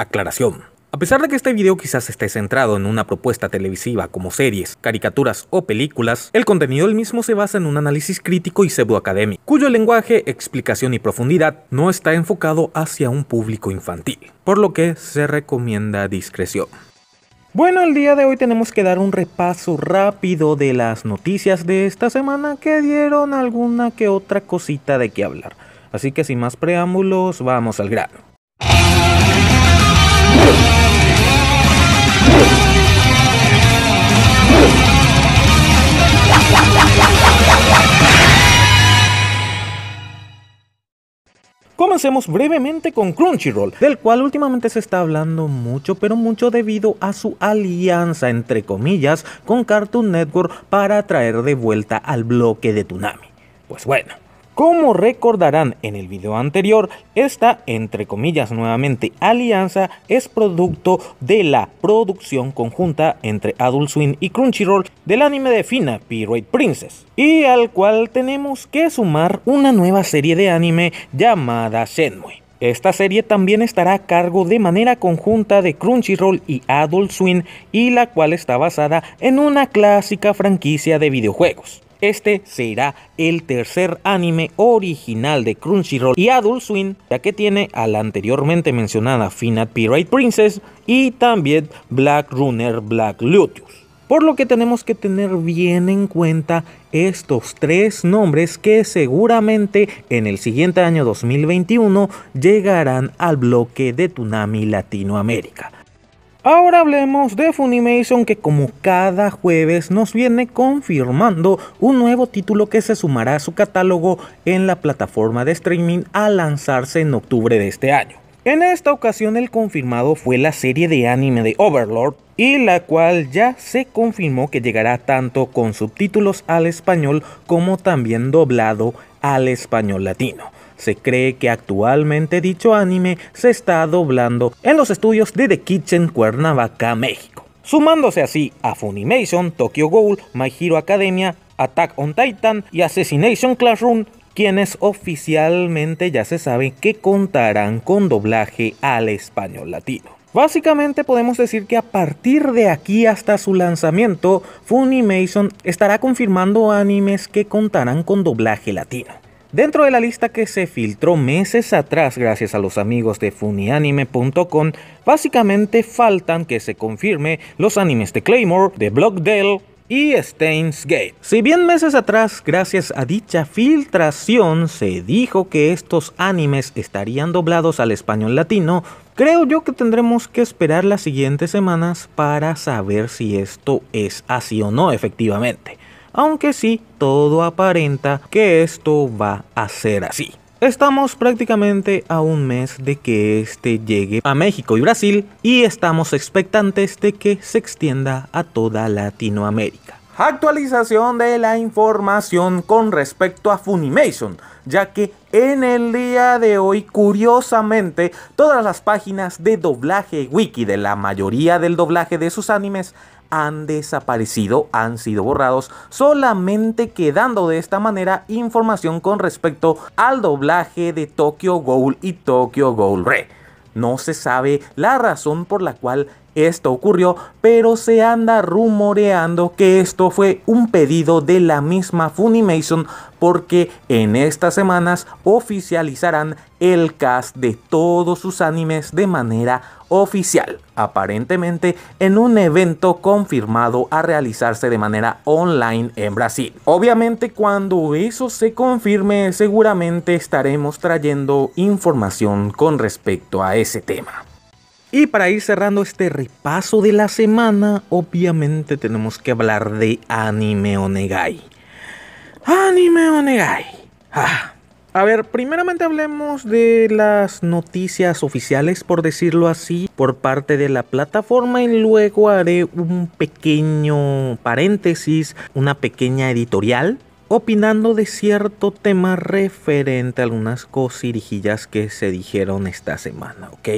Aclaración. A pesar de que este video quizás esté centrado en una propuesta televisiva como series, caricaturas o películas, el contenido del mismo se basa en un análisis crítico y pseudoacadémico, cuyo lenguaje, explicación y profundidad no está enfocado hacia un público infantil, por lo que se recomienda discreción. Bueno, el día de hoy tenemos que dar un repaso rápido de las noticias de esta semana que dieron alguna que otra cosita de qué hablar. Así que sin más preámbulos, vamos al grano. Comencemos brevemente con Crunchyroll, del cual últimamente se está hablando mucho, pero mucho debido a su alianza, entre comillas, con Cartoon Network para traer de vuelta al bloque de Tsunami. Pues bueno, como recordarán en el video anterior, esta, entre comillas nuevamente, alianza es producto de la producción conjunta entre Adult Swim y Crunchyroll del anime de Fina, Pirate Princess, y al cual tenemos que sumar una nueva serie de anime llamada Shenmue. Esta serie también estará a cargo de manera conjunta de Crunchyroll y Adult Swim y la cual está basada en una clásica franquicia de videojuegos. Este será el tercer anime original de Crunchyroll y Adult Swim, ya que tiene a la anteriormente mencionada Finat Pirate Princess y también Black Runner Black Lotus. Por lo que tenemos que tener bien en cuenta estos tres nombres que seguramente en el siguiente año 2021 llegarán al bloque de Tsunami Latinoamérica. Ahora hablemos de Funimation que como cada jueves nos viene confirmando un nuevo título que se sumará a su catálogo en la plataforma de streaming a lanzarse en octubre de este año. En esta ocasión el confirmado fue la serie de anime de Overlord y la cual ya se confirmó que llegará tanto con subtítulos al español como también doblado al español latino. Se cree que actualmente dicho anime se está doblando en los estudios de The Kitchen Cuernavaca, México. Sumándose así a Funimation, Tokyo Ghoul, My Hero Academia, Attack on Titan y Assassination Classroom, quienes oficialmente ya se sabe que contarán con doblaje al español latino. Básicamente podemos decir que a partir de aquí hasta su lanzamiento, Funimation estará confirmando animes que contarán con doblaje latino. Dentro de la lista que se filtró meses atrás gracias a los amigos de funianime.com, básicamente faltan que se confirme los animes de Claymore, de Blockdale, y Stains Gate. Si bien meses atrás, gracias a dicha filtración, se dijo que estos animes estarían doblados al español latino, creo yo que tendremos que esperar las siguientes semanas para saber si esto es así o no efectivamente aunque sí todo aparenta que esto va a ser así. Estamos prácticamente a un mes de que este llegue a México y Brasil y estamos expectantes de que se extienda a toda Latinoamérica. Actualización de la información con respecto a Funimation, ya que en el día de hoy, curiosamente, todas las páginas de doblaje wiki de la mayoría del doblaje de sus animes han desaparecido, han sido borrados, solamente quedando de esta manera información con respecto al doblaje de Tokyo Ghoul y Tokyo Ghoul Re. No se sabe la razón por la cual esto ocurrió, pero se anda rumoreando que esto fue un pedido de la misma Funimation porque en estas semanas oficializarán el cast de todos sus animes de manera oficial, aparentemente en un evento confirmado a realizarse de manera online en Brasil. Obviamente cuando eso se confirme seguramente estaremos trayendo información con respecto a ese tema. Y para ir cerrando este repaso de la semana, obviamente tenemos que hablar de Anime Onegai. Anime Onegai. Ah. A ver, primeramente hablemos de las noticias oficiales, por decirlo así, por parte de la plataforma y luego haré un pequeño paréntesis, una pequeña editorial opinando de cierto tema referente a algunas cosirijillas que se dijeron esta semana, ¿ok?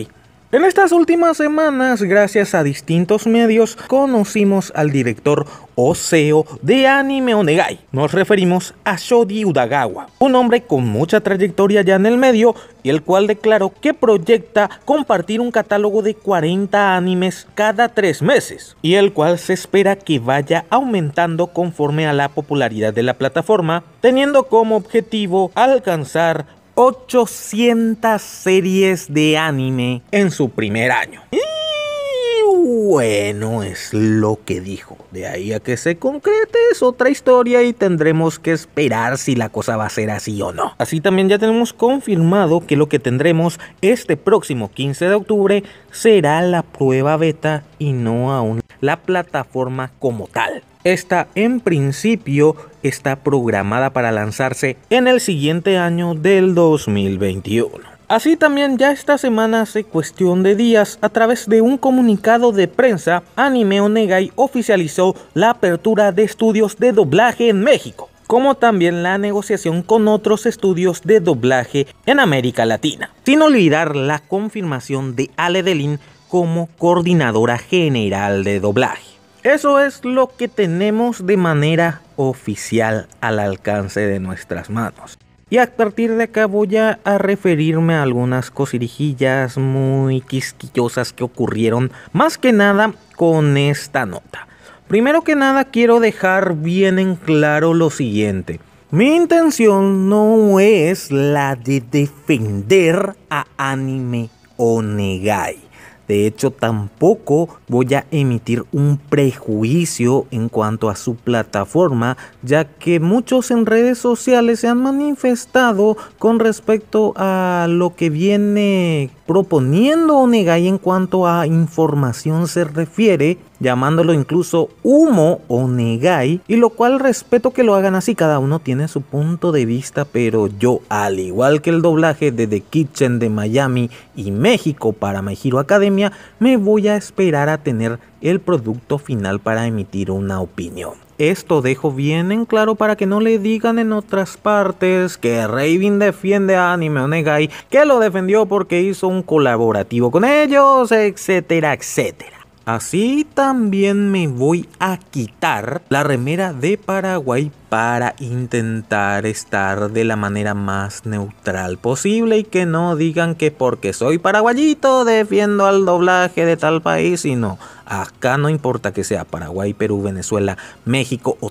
En estas últimas semanas, gracias a distintos medios, conocimos al director CEO e de Anime Onegai. Nos referimos a Shodi Udagawa, un hombre con mucha trayectoria ya en el medio y el cual declaró que proyecta compartir un catálogo de 40 animes cada tres meses y el cual se espera que vaya aumentando conforme a la popularidad de la plataforma, teniendo como objetivo alcanzar 800 series de anime en su primer año. Y bueno, es lo que dijo. De ahí a que se concrete es otra historia y tendremos que esperar si la cosa va a ser así o no. Así también ya tenemos confirmado que lo que tendremos este próximo 15 de octubre será la prueba beta y no aún la plataforma como tal. Esta en principio está programada para lanzarse en el siguiente año del 2021. Así también ya esta semana hace cuestión de días, a través de un comunicado de prensa, Anime Onegai oficializó la apertura de estudios de doblaje en México, como también la negociación con otros estudios de doblaje en América Latina. Sin olvidar la confirmación de Ale Delin como coordinadora general de doblaje. Eso es lo que tenemos de manera oficial al alcance de nuestras manos. Y a partir de acá voy a, referirme a algunas cosirijillas muy quisquillosas que ocurrieron, más que nada con esta nota. Primero que nada quiero dejar bien en claro lo siguiente. Mi intención no es la de defender a Anime Onegai. De hecho, tampoco voy a emitir un prejuicio en cuanto a su plataforma, ya que muchos en redes sociales se han manifestado con respecto a lo que viene proponiendo Onegai en cuanto a información se refiere llamándolo incluso humo o y lo cual respeto que lo hagan así, cada uno tiene su punto de vista, pero yo, al igual que el doblaje de The Kitchen de Miami y México para My Hero Academia, me voy a esperar a tener el producto final para emitir una opinión. Esto dejo bien en claro para que no le digan en otras partes que Raven defiende a Anime Onegai, que lo defendió porque hizo un colaborativo con ellos, etcétera, etcétera. Así también me voy a quitar la remera de Paraguay para intentar estar de la manera más neutral posible y que no digan que porque soy paraguayito defiendo al doblaje de tal país, sino acá no importa que sea Paraguay, Perú, Venezuela, México o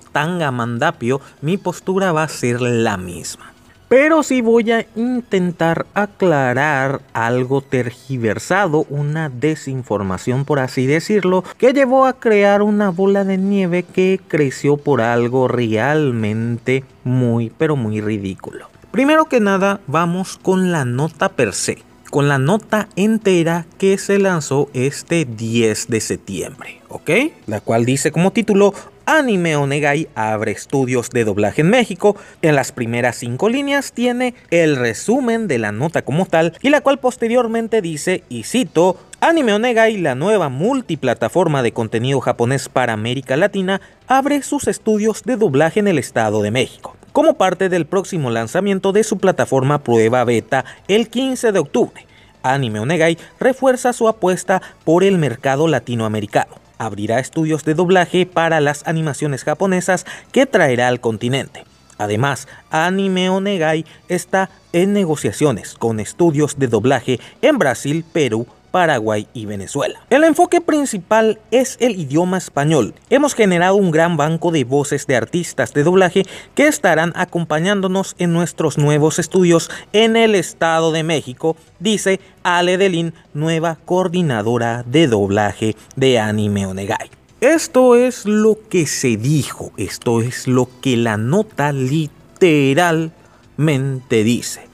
Mandapio, mi postura va a ser la misma. Pero sí voy a intentar aclarar algo tergiversado, una desinformación por así decirlo, que llevó a crear una bola de nieve que creció por algo realmente muy pero muy ridículo. Primero que nada, vamos con la nota per se, con la nota entera que se lanzó este 10 de septiembre, ¿ok? La cual dice como título Anime Onegai abre estudios de doblaje en México. En las primeras cinco líneas tiene el resumen de la nota como tal y la cual posteriormente dice, y cito, Anime Onegai, la nueva multiplataforma de contenido japonés para América Latina, abre sus estudios de doblaje en el Estado de México, como parte del próximo lanzamiento de su plataforma prueba beta el 15 de octubre. Anime Onegai refuerza su apuesta por el mercado latinoamericano, abrirá estudios de doblaje para las animaciones japonesas que traerá al continente. Además, Anime Onegai está en negociaciones con estudios de doblaje en Brasil, Perú, Paraguay y Venezuela. El enfoque principal es el idioma español. Hemos generado un gran banco de voces de artistas de doblaje que estarán acompañándonos en nuestros nuevos estudios en el Estado de México, dice Ale Delin, nueva coordinadora de doblaje de Anime Onegai. Esto es lo que se dijo, esto es lo que la nota literalmente dice.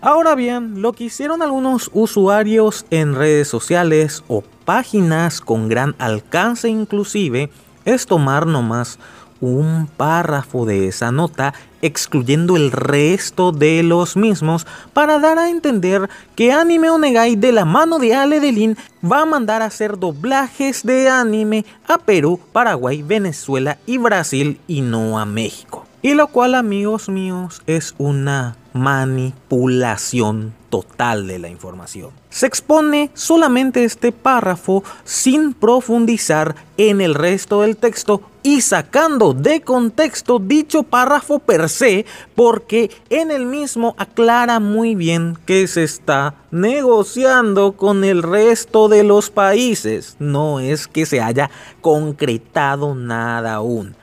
Ahora bien, lo que hicieron algunos usuarios en redes sociales o páginas con gran alcance inclusive es tomar nomás un párrafo de esa nota excluyendo el resto de los mismos para dar a entender que Anime Onegai de la mano de Ale Delin va a mandar a hacer doblajes de anime a Perú, Paraguay, Venezuela y Brasil y no a México. Y lo cual amigos míos es una manipulación total de la información. Se expone solamente este párrafo sin profundizar en el resto del texto y sacando de contexto dicho párrafo porque en el mismo aclara muy bien que se está negociando con el resto de los países. No es que se haya concretado nada aún.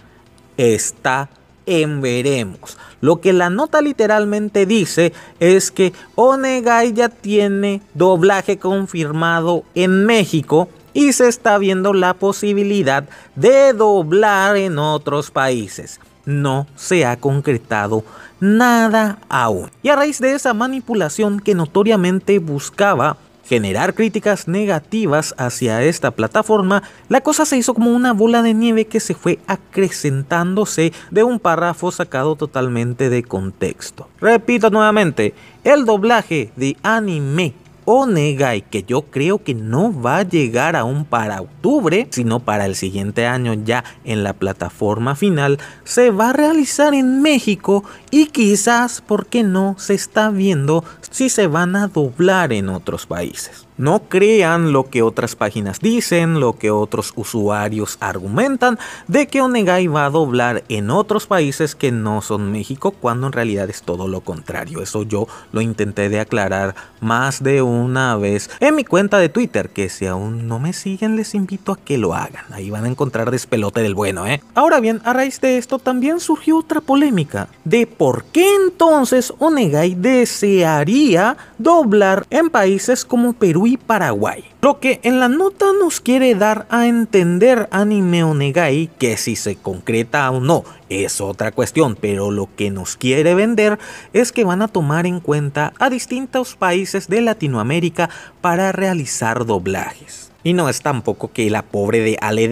Está en veremos. Lo que la nota literalmente dice es que Onegai ya tiene doblaje confirmado en México y se está viendo la posibilidad de doblar en otros países no se ha concretado nada aún. Y a raíz de esa manipulación que notoriamente buscaba generar críticas negativas hacia esta plataforma, la cosa se hizo como una bola de nieve que se fue acrecentándose de un párrafo sacado totalmente de contexto. Repito nuevamente, el doblaje de anime Onegai, que yo creo que no va a llegar aún para octubre, sino para el siguiente año ya en la plataforma final, se va a realizar en México y quizás, porque no?, se está viendo si se van a doblar en otros países. No crean lo que otras páginas dicen, lo que otros usuarios argumentan de que Onegai va a doblar en otros países que no son México, cuando en realidad es todo lo contrario. Eso yo lo intenté de aclarar más de una vez en mi cuenta de Twitter, que si aún no me siguen les invito a que lo hagan. Ahí van a encontrar despelote del bueno, ¿eh? Ahora bien, a raíz de esto también surgió otra polémica de por qué entonces Onegai desearía doblar en países como Perú Paraguay. Lo que en la nota nos quiere dar a entender Anime Onegai que si se concreta o no es otra cuestión, pero lo que nos quiere vender es que van a tomar en cuenta a distintos países de Latinoamérica para realizar doblajes. Y no es tampoco que la pobre de Ale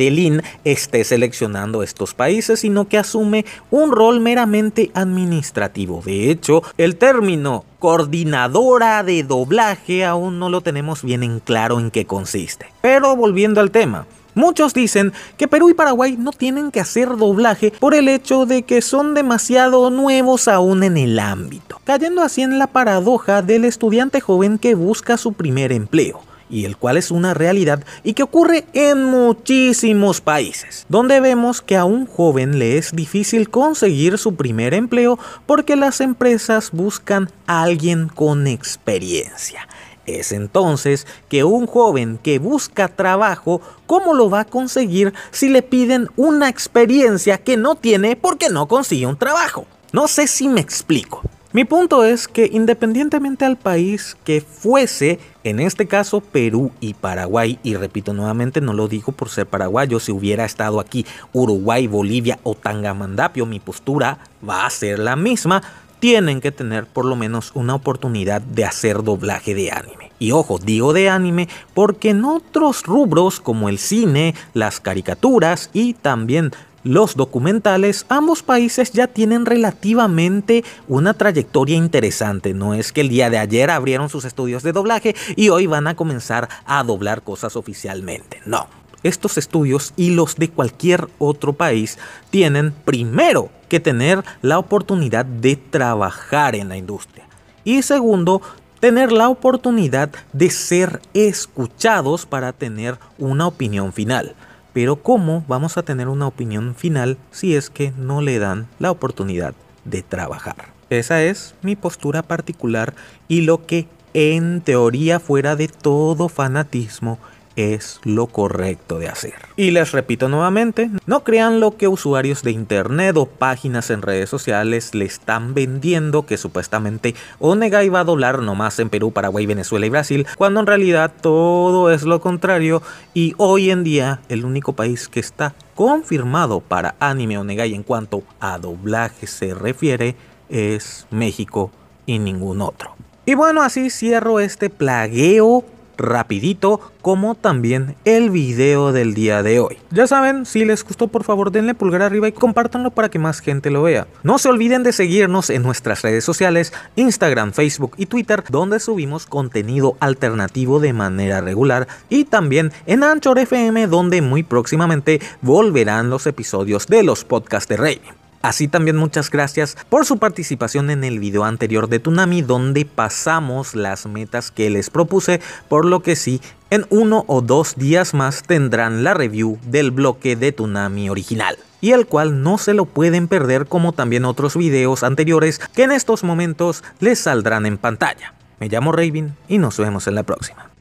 esté seleccionando estos países, sino que asume un rol meramente administrativo. De hecho, el término coordinadora de doblaje aún no lo tenemos bien en claro en qué consiste. Pero volviendo al tema, Muchos dicen que Perú y Paraguay no tienen que hacer doblaje por el hecho de que son demasiado nuevos aún en el ámbito, cayendo así en la paradoja del estudiante joven que busca su primer empleo y el cual es una realidad y que ocurre en muchísimos países, donde vemos que a un joven le es difícil conseguir su primer empleo porque las empresas buscan a alguien con experiencia. Es entonces que un joven que busca trabajo, ¿cómo lo va a conseguir si le piden una experiencia que no tiene porque no consigue un trabajo? No sé si me explico. Mi punto es que independientemente al país que fuese, en este caso, Perú y Paraguay, y repito nuevamente, no lo digo por ser paraguayo, si hubiera estado aquí Uruguay, Bolivia o Tangamandapio, mi postura va a ser la misma. Tienen que tener por lo menos una oportunidad de hacer doblaje de anime. Y ojo, digo de anime porque en otros rubros como el cine, las caricaturas y también los documentales, ambos países ya tienen relativamente una trayectoria interesante. No es que el día de ayer abrieron sus estudios de doblaje y hoy van a comenzar a doblar cosas oficialmente. No. Estos estudios y los de cualquier otro país tienen primero que tener la oportunidad de trabajar en la industria. Y segundo, tener la oportunidad de ser escuchados para tener una opinión final. Pero ¿cómo vamos a tener una opinión final si es que no le dan la oportunidad de trabajar? Esa es mi postura particular y lo que en teoría fuera de todo fanatismo es lo correcto de hacer. Y les repito nuevamente, no crean lo que usuarios de internet o páginas en redes sociales le están vendiendo que supuestamente Onega iba a doblar nomás en Perú, Paraguay, Venezuela y Brasil, cuando en realidad todo es lo contrario y hoy en día el único país que está confirmado para anime Onegai en cuanto a doblaje se refiere es México y ningún otro. Y bueno, así cierro este plagueo rapidito como también el video del día de hoy. Ya saben, si les gustó por favor denle pulgar arriba y compártanlo para que más gente lo vea. No se olviden de seguirnos en nuestras redes sociales, Instagram, Facebook y Twitter, donde subimos contenido alternativo de manera regular y también en Anchor FM, donde muy próximamente volverán los episodios de los podcasts de Rey. Así también muchas gracias por su participación en el video anterior de Tunami, donde pasamos las metas que les propuse, por lo que sí, en uno o dos días más tendrán la review del bloque de Tunami original y el cual no se lo pueden perder como también otros videos anteriores que en estos momentos les saldrán en pantalla. Me llamo Raven y nos vemos en la próxima.